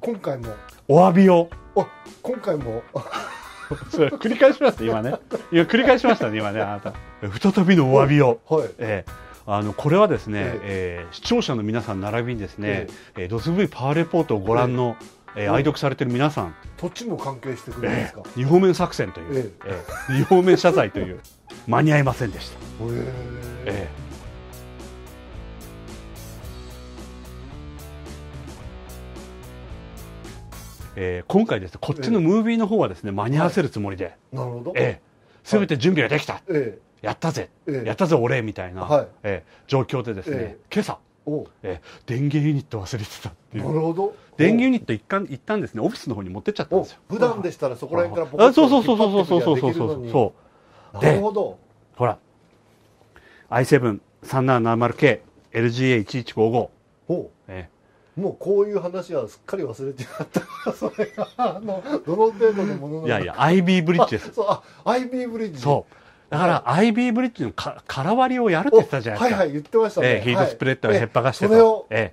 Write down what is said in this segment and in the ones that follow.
今回もお詫びをあ今回も そ繰り返しました今ねいや繰り返しましたね今ねあなた再びのお詫びを、はいえーあのこれはですね、ええ視聴者の皆さん並びにですね、ええドス V パワーレポートをご覧の、ええ愛読されてる皆さん、どっも関係してくれますか、二方面作戦という、ええ二方面謝罪という間に合いませんでした。えええー、今回ですねこっちのムービーの方はですね、間に合わせるつもりで、なるほど、えー、全て準備ができた、えー、やったぜ、えー、やったぜ俺みたいな、はいえー、状況でですね、えー、今朝えー、電源ユニット忘れてたっていうなるほど電源ユニット一旦一旦ですねオフィスの方に持ってっちゃったんですよ普段でしたらそこら辺からあそうそうそうそうそうそうそうそうそうなるほどほら i73770KLGA1155 ほう、えーもうこういう話はすっかり忘れてなった それがあのどの程度のものなのいやいや IB ブリッジですそうあ IB ブリッジそうだから、IB ブリッジのか空割りをやるって言ってたじゃないですか。はいはい、言ってましたね。えー、ヒートスプレッーをへっぱがしてた。はいえ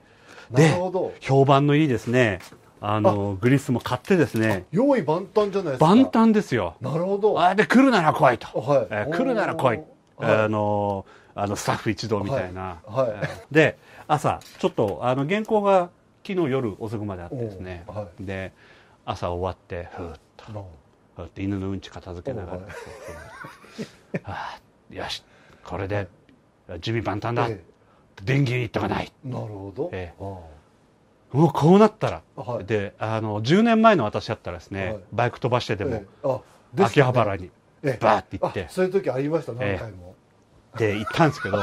ー、で、評判のいいですね。あのグリスも買ってですね用意万端じゃないですか万端ですよなるほどあで来るなら来いと、はいえー、来るなら来い、あのあのスタッフ一同みたいな、はい、はい、で朝ちょっとあの原稿が昨日夜遅くまであってですね、はい、で朝終わってふーっとふーって犬のうんち片付けながら、はい、あよしこれで準備万端だ、え電源いっとかないなるほど、えもうこうなったら、はい、であの10年前の私だったらですね、はい、バイク飛ばしてでも、えね、秋葉原にバーって行って、そういう時ありました何回も、で行ったんですけど、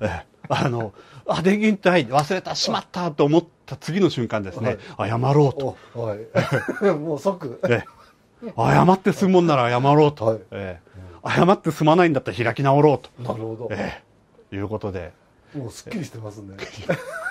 えあの、あ、電源ない、忘れた、しまったと思った次の瞬間ですね、謝ろうと。もう即。え謝って済むもんなら謝ろうと。はいえ謝って済まないんだったら開き直ろうと。なるほど。ええ、いうことで。もうすっきりしてますね。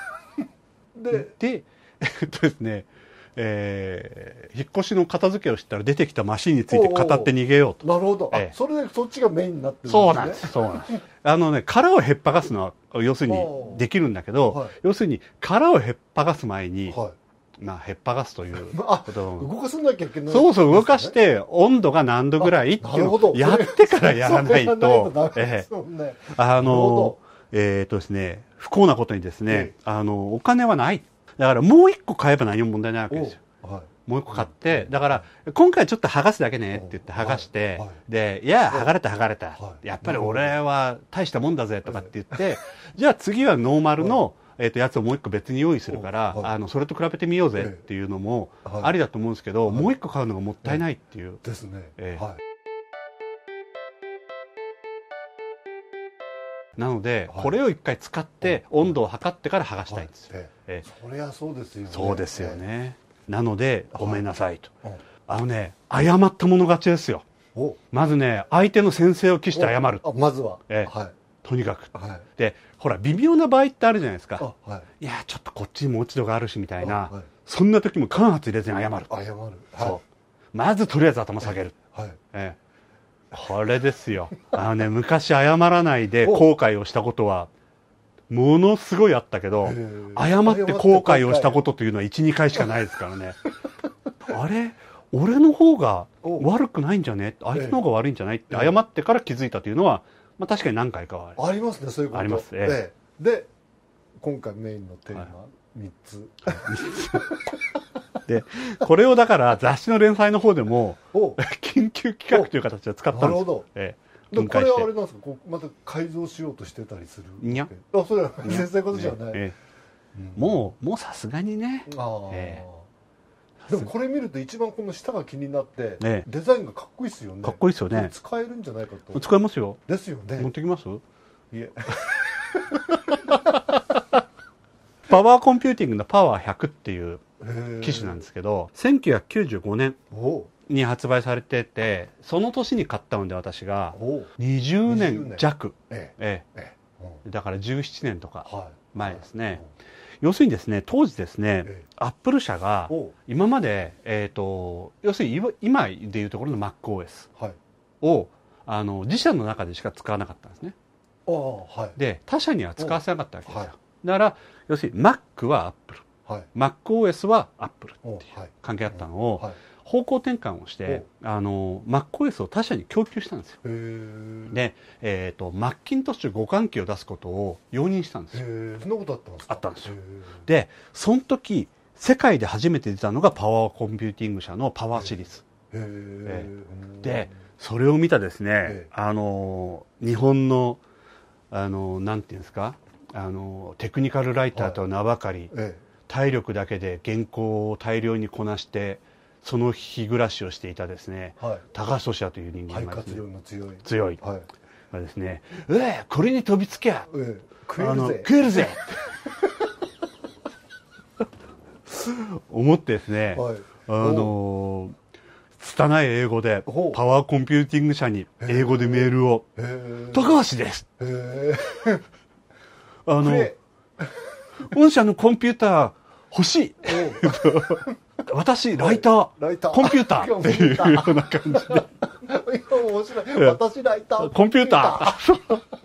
で、で、えっとですね、えー、引っ越しの片付けをしたら出てきたマシンについて語って逃げようとなるほど、えー、それでそっちがメインになってるんですねそうなんですそうなんですあのね殻をへっぱがすのは要するにできるんだけど、はい、要するに殻をへっぱがす前に、はいまあ、へっぱがすという あ動かさなきゃいけない、ね、そうそう、動かして、温度が何度ぐらいっていうのを やってからやらないと、えね。あの、えっ、ー、とですね、不幸なことにですね、えあの、お金はない。だからもう一個買えば何も問題ないわけですよ。もう一個買って、だから今回ちょっと剥がすだけねって言って剥がして、はい、で、いや、剥がれた剥がれた、やっぱり俺は大したもんだぜとかって言って、じゃあ次はノーマルの、えー、とやつをもう一個別に用意するから、あのそれと比べてみようぜっていうのもありだと思うんですけど、もう一個買うのがもったいないっていう。ですね。えーなので、これを一回使って温度を測ってから剥がしたいんですよ、えそりゃそうですよねそうですよね、なのでごめんなさいと、あのね誤った者勝ちですよまずね相手の先生を期して謝るまずは、えはいとにかく、でほら微妙な場合ってあるじゃないですか、い、やちょっとこっちにも落ち度があるしみたいな、そんな時も間髪入れずに謝る謝る、そうまずとりあえず頭下げる、はいえこれですよ。あのね、昔謝らないで後悔をしたことは、ものすごいあったけど、謝って後悔をしたことというのは1、2回しかないですからね。あれ俺の方が悪くないんじゃねあいつの方が悪いんじゃないって謝ってから気づいたというのは、まあ、確かに何回かはありますねそういうことあります、ええ、で今回メインのテーマ、は3つ、で、これをだから雑誌の連載の方でも、緊急企画という形で使ったんですよ。ええ分これはあれなんですかこうまた改造しようとしてたりするにゃあそれは先生ことじゃない、ええうん、もうもうさすがにねあ、ええ、でもこれ見ると一番この下が気になって、ええ、デザインがかっこいいですよねかっこいいですよね使えるんじゃないかと使えますよですよね持ってきますいえ パワーコンピューティングのパワー100っていう機種なんですけど、1995年に発売されてて、その年に買ったので私が、20年弱。ええええ、だから17年とか前ですね。はいはい要するにですね当時ですね、ええ、アップル社が今まで、えーと、要するに今でいうところの MacOS を、はい、あの自社の中でしか使わなかったんですね。はい、で他社には使わせなかったわけですよ。はい、だから要するに Mac は Apple、はい、MacOS は Apple っていう関係あったのを、方向転換をして、あの MacOS を他社に供給したんですよ。で、えっ、ー、とマッキントッシュ互換機を出すことを容認したんですよ。そんなことあったんですか。あったんですよ。で、その時世界で初めて出たのがパワーコンピューティング社のパワーシリーズ。えで、それを見たですね、あの日本のあのなんていうんですか、あのテクニカルライターとは名ばかり、はい、体力だけで原稿を大量にこなしてその日暮らしをしていたですね、はい、高橋俊という人間がです強いが、はい、ですね「うえこれに飛びつきゃ、ええ、あの食えるぜ!」思ってですね、あの拙い英語で、パワーコンピューティング社に英語でメールを、高橋ですあの、御社のコンピューター欲しい私、ライター、ライターコンピューターっていうような感じで。面白い。私、ライター。コンピューター。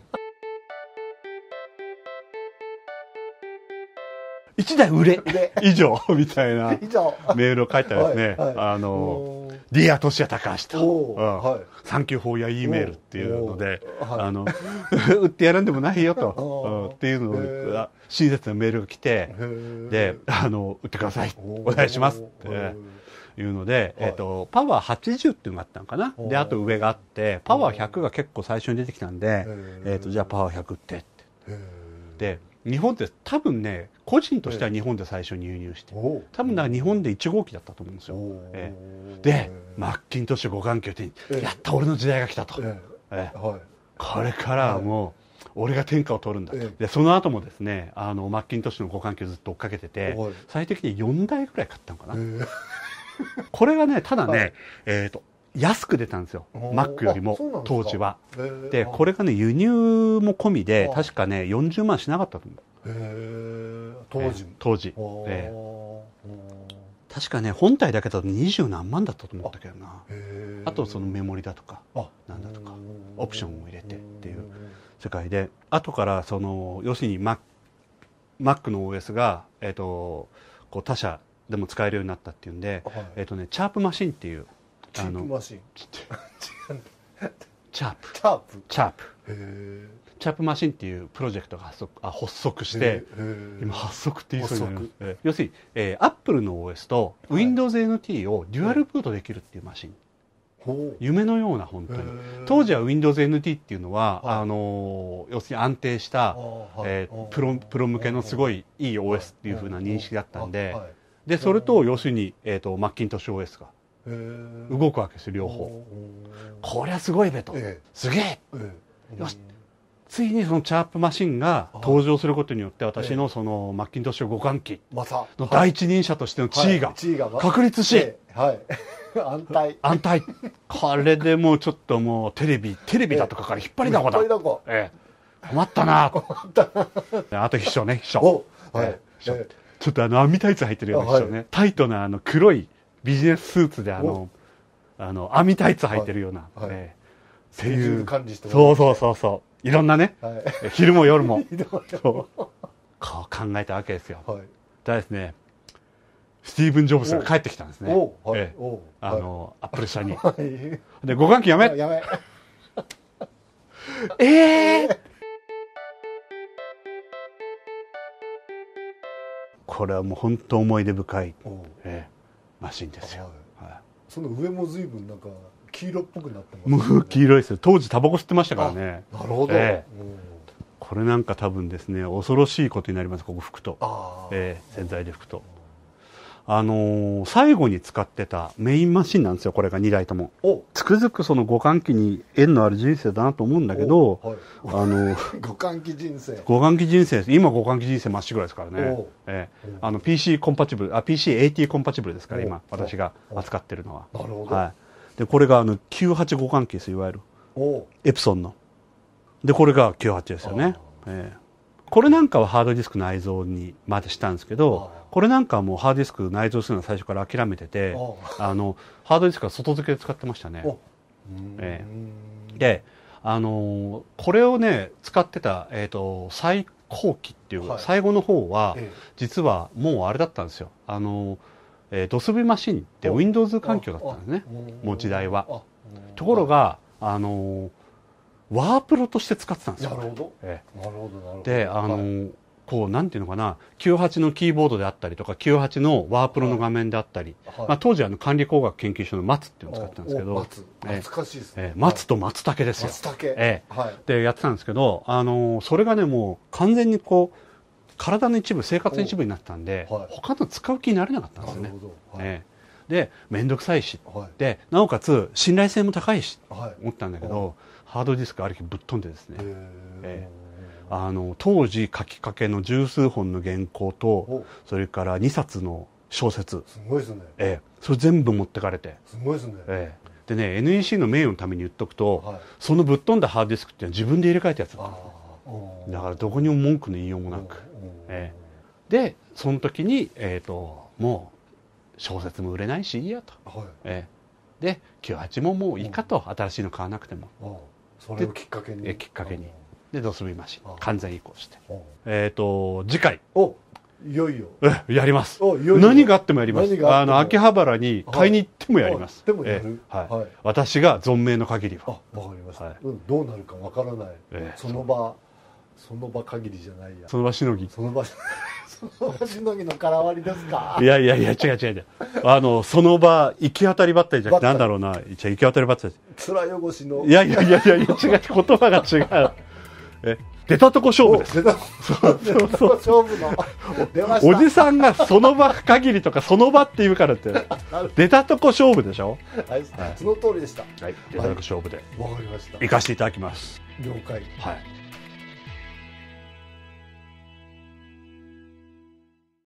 1台売れ以上みたいな メールを書いたらですね、あの「ディア年ア・高橋と」と、サンキュー・フォー・ヤ・イーメール」っていうので「あの 売ってやらんでもないよと 」うん、っていうのを親切なメールが来て「であの売ってくださいお願いします」って。いうので、えと、パワー80っていうのがあったのかなであと上があってパワー100が結構最初に出てきたんで、えと、じゃあパワー100ってってで日本って多分ね個人としては日本で最初に輸入して、多分な日本で1号機だったと思うんですよ。えー、でマッキントッシュ互換球っ手に、やった俺の時代が来たと、えー、はい、これからはもう、俺が天下を取るんだと、ええ、でその後もですねあのマッキントッシュの互換球ずっと追っかけてて、はい、最適に4台ぐらい買ったのかな、えー、これがねただね、はい、えーと、と安く出たんですよマックよりも当時は、えー、でこれがね輸入も込みで確かね40万しなかったと思う、えー当時、当時、えー、確かね本体だけだと二十何万だったと思ったけどなあとそのメモリだとかなんだとかオプションを入れてっていう世界で後からその要するに Mac, の OS が、えーと、とこう他社でも使えるようになったっていうんで、はい、えーとね、チャープマシンっていうチャープマシンチャープチャープチャープチャップマシンっていうプロジェクトが発足あ発足して、今発足って言いそうになります、要するに、えー、Apple の OS と WindowsNT をデュアルブートできるっていうマシン、夢のような本当に当時は WindowsNT っていうのは、はい、あの要するに安定した、えー、プロプロ向けのすごいいい OS っていうふうな認識だったんで,、でそれと要するに、えーと、マッキントッシュ OS が動くわけです両方こりゃすごいべと、すげえ、よしついにそのチャープマシンが登場することによって私のそのマッキントッシュ互換機の第一人者としての地位が確立し、はい、安泰安泰これでもうちょっともうテレビテレビだとかから引っ張りだこだ、ええ、困ったな あと秘書ね秘書,、はいちょっとあの網タイツ入ってるような秘書ね、タイトなあの黒いビジネススーツであのあの網タイツ入ってるような、ええっていう感じしてそうそうそうそういろんなね、はい、昼も夜も こう考えたわけですよ、はい、ですねスティーブン・ジョブズが帰ってきたんですね、はいええ、あの、アップル社に、で五換機やめやめ ええー、これはもう本当思い出深い、ええ、マシンですよ、はい、その上も随分なんか黄色っぽくなってます、ね、もう黄色いですよ当時タバコ吸ってましたからねなるほど、ええ、これなんか多分ですね恐ろしいことになりますここ拭くと、ええ、洗剤で拭くとあのー、最後に使ってたメインマシンなんですよこれが2台ともつくづくその互換機に縁のある人生だなと思うんだけど、はい、あのー、互換機人生互換機人生今互換機人生まっしぐらですからね、ええ、あの PC コンパチブルあ PCAT コンパチブルですから今私が扱ってるのはなるほど、はいでこれがあの985関係ですいわゆるエプソンのでこれが98ですよね、えー、これなんかはハードディスク内蔵にまでしたんですけどこれなんかはもうハードディスク内蔵するのは最初から諦めててあのハードディスクは外付けで使ってましたね、えー、であのー、これをね使ってた、えーと、最後期っていう、はい、最後の方は、え実はもうあれだったんですよあのーえー、ドスビマシンって Windows 環境だったんですねもう時代はところがあのワープロとして使ってたんですよなるほど、えー、なるほどなるほどであの、はいこう、なんていうのかな、98のキーボードであったりとか、98のワープロの画面であったり、はい、まあ、当時あの管理工学研究所の松っていうのを使ってたんですけど、松、懐かしいですね。えー、松と松茸ですよ。松茸。えー、はい、で、やってたんですけど、あのー、それがね、もう完全にこう、体の一部生活の一部になったんで、はい、他の使う気になれなかったんですよね。はい、ねで面倒くさいし、はい、でなおかつ信頼性も高いし、はい、思ったんだけど、ハードディスクある日ぶっ飛んでですね、えー、あの当時書きかけの十数本の原稿とそれから2冊の小説すごいですね、えー、それ全部持ってかれてすごいですね、えーでね NEC の名誉のために言っとくと、はい、そのぶっ飛んだハードディスクっていうのは自分で入れ替えたやつだねだからどこにも文句の言いようもなく、えー、でその時に、えーと、もう小説も売れないしいいやと、はいえー、で98ももういいかと、新しいの買わなくても、それをきっかけに、えー、きっかけにでドスビマシ完全移行して、えーと、次回おいよいよやります何があってもやりますあの秋葉原に買いに行ってもやります、はい、えー、はい、はい、私が存命の限りはあわかります、はいうん、どうなるかわからない、えー、その場その場限りじゃないやその場しのぎその場 その場しのぎのからわりですかいやいやいや違う違う違うあのその場行き当たりばったりじゃなんだろうな行き当たりばったり面汚しのいやいやいやいや違う言葉が違うえ出たとこ勝負です。出たとこ勝負の。おじさんがその場限りとかその場って言うからって。出たとこ勝負でしょ。はい、その通りでした。はい、出たとこ勝負で。わかりました。行かせていただきます。了解。はい。